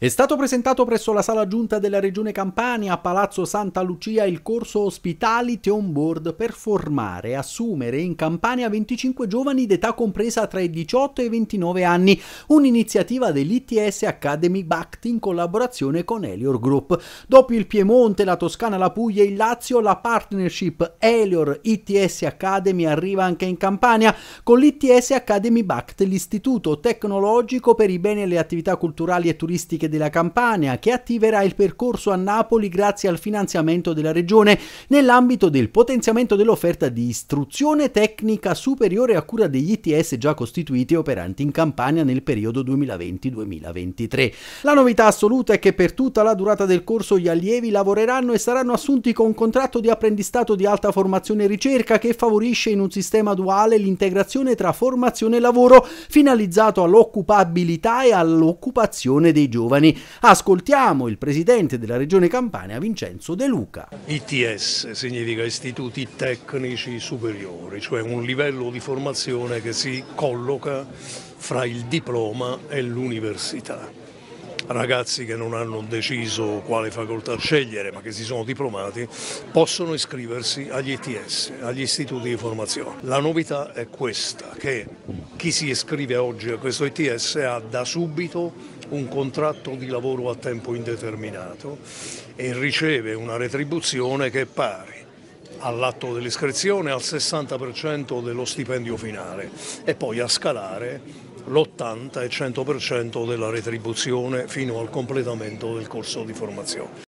È stato presentato presso la sala giunta della Regione Campania a Palazzo Santa Lucia il corso Hospitality on Board per formare e assumere in Campania 25 giovani d'età compresa tra i 18 e i 29 anni, un'iniziativa dell'ITS Academy BACT in collaborazione con Elior Group. Dopo il Piemonte, la Toscana, la Puglia e il Lazio, la partnership Elior ITS Academy arriva anche in Campania con l'ITS Academy BACT, l'Istituto Tecnologico per i Beni e le Attività Culturali e Turistiche Banche della Campania, che attiverà il percorso a Napoli grazie al finanziamento della Regione nell'ambito del potenziamento dell'offerta di istruzione tecnica superiore a cura degli ITS già costituiti e operanti in Campania nel periodo 2020-2023. La novità assoluta è che per tutta la durata del corso gli allievi lavoreranno e saranno assunti con un contratto di apprendistato di alta formazione e ricerca che favorisce in un sistema duale l'integrazione tra formazione e lavoro finalizzato all'occupabilità e all'occupazione dei giovani giovani. Ascoltiamo il presidente della regione Campania, Vincenzo De Luca. ITS significa Istituti Tecnici Superiori, cioè un livello di formazione che si colloca fra il diploma e l'università ragazzi che non hanno deciso quale facoltà scegliere ma che si sono diplomati possono iscriversi agli ITS, agli istituti di formazione. La novità è questa, che chi si iscrive oggi a questo ITS ha da subito un contratto di lavoro a tempo indeterminato e riceve una retribuzione che è pari all'atto dell'iscrizione al 60% dello stipendio finale e poi a scalare l'80 e 100% della retribuzione fino al completamento del corso di formazione.